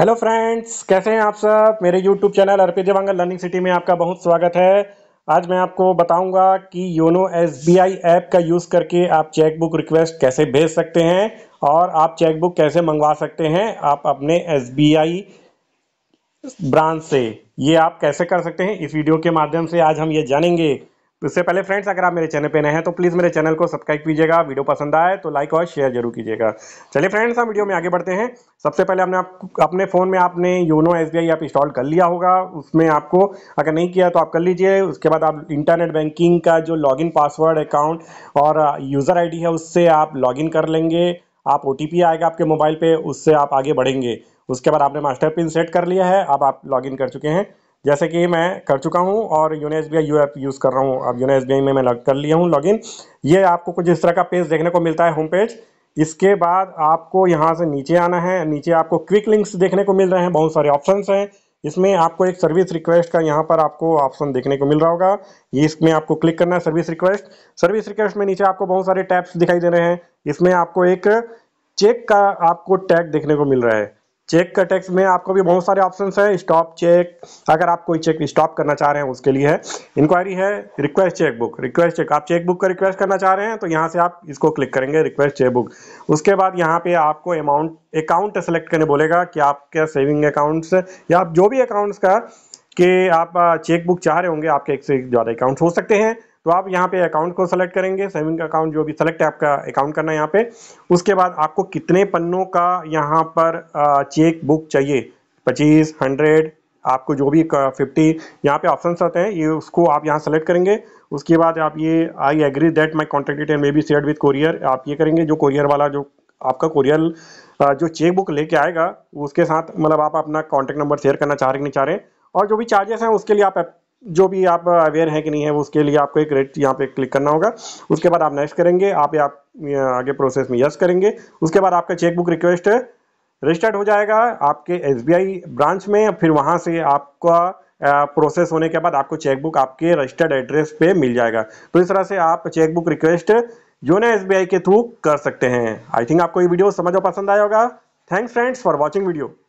hello friends कैसे हैं आप सब मेरे YouTube channel Arpit Jawangal learning city में आपका बहुत स्वागत है आज मैं आपको बताऊंगा कि योनो एसबीआई ऐप का यूज़ करके आप चेकबुक रिक्वेस्ट कैसे भेज सकते हैं और आप चेकबुक कैसे मंगवा सकते हैं आप अपने एसबीआई ब्रांच से ये आप कैसे कर सकते हैं इस वीडियो के माध्यम से आज हम ये जानेंगे उससे पहले फ्रेंड्स अगर आप मेरे चैनल पे नए हैं तो प्लीज़ मेरे चैनल को सब्सक्राइब कीजिएगा वीडियो पसंद आए तो लाइक और शेयर जरूर कीजिएगा चलिए फ्रेंड्स हम वीडियो में आगे बढ़ते हैं सबसे पहले हमने आप अपने फ़ोन में आपने योनो एस बी आप इंस्टॉल कर लिया होगा उसमें आपको अगर नहीं किया तो आप कर लीजिए उसके बाद आप इंटरनेट बैंकिंग का जो लॉगिन पासवर्ड अकाउंट और यूज़र आई है उससे आप लॉगिन कर लेंगे आप ओ आएगा आपके मोबाइल पर उससे आप आगे बढ़ेंगे उसके बाद आपने मास्टर पिन सेट कर लिया है अब आप लॉगिन कर चुके हैं जैसे कि मैं कर चुका हूँ और YONO S B app use कर रहा हूँ अब यूनो एस में मैं लग कर लिया हूँ लॉगिन ये आपको कुछ इस तरह का पेज देखने को मिलता है होम पेज इसके बाद आपको यहाँ से नीचे आना है नीचे आपको क्विक लिंक्स देखने को मिल रहे हैं बहुत सारे ऑप्शन हैं इसमें आपको एक सर्विस रिक्वेस्ट का यहाँ पर आपको ऑप्शन देखने को मिल रहा होगा ये इसमें आपको क्लिक करना है सर्विस रिक्वेस्ट सर्विस रिक्वेस्ट में नीचे आपको बहुत सारे टैप्स दिखाई दे रहे हैं इसमें आपको एक चेक का आपको टैग देखने को मिल रहा है चेक का टैक्स में आपको भी बहुत सारे ऑप्शन है स्टॉप चेक अगर आप कोई चेक स्टॉप करना चाह रहे हैं उसके लिए है इंक्वायरी है request cheque book request cheque आप चेक बुक का रिक्वेस्ट करना चाह रहे हैं तो यहाँ से आप इसको क्लिक करेंगे रिक्वेस्ट चेक बुक उसके बाद यहाँ पे आपको अमाउंट अकाउंट सेलेक्ट करने बोलेगा कि आपके सेविंग अकाउंट्स या आप जो भी अकाउंट्स का कि आप चेक बुक चाह रहे होंगे आपके एक से ज़्यादा अकाउंट हो सकते हैं तो आप यहाँ पे अकाउंट को सेलेक्ट करेंगे सेविंग अकाउंट जो भी सेलेक्ट है आपका अकाउंट करना है यहाँ पे उसके बाद आपको कितने पन्नों का यहाँ पर चेक बुक चाहिए पच्चीस हंड्रेड आपको जो भी फिफ्टी यहाँ पे ऑप्शन आते हैं ये उसको आप यहाँ सेलेक्ट करेंगे उसके बाद आप ये I agree that my contact detail may be shared with courier आप ये करेंगे जो कोरियर वाला जो आपका कोरियर जो चेक बुक लेके आएगा उसके साथ मतलब आप अपना कॉन्टैक्ट नंबर शेयर करना चाह रहे नहीं चाह रहे और जो भी चार्जेस हैं उसके लिए आप जो भी आप अवेयर है कि नहीं है उसके लिए आपको एक रेट यहाँ पे क्लिक करना होगा उसके बाद आप नेक्स्ट करेंगे आप आप आगे प्रोसेस में यस करेंगे उसके बाद आपका चेकबुक रिक्वेस्ट रजिस्टर्ड हो जाएगा आपके एस ब्रांच में फिर वहाँ से आपका प्रोसेस होने के बाद आपको चेकबुक आपके रजिस्टर्ड एड्रेस पे मिल जाएगा तो इस तरह से आप चेकबुक रिक्वेस्ट योनो एस के थ्रू कर सकते हैं आई थिंक आपको ये वीडियो समझ पसंद आया होगा thanks friends for watching video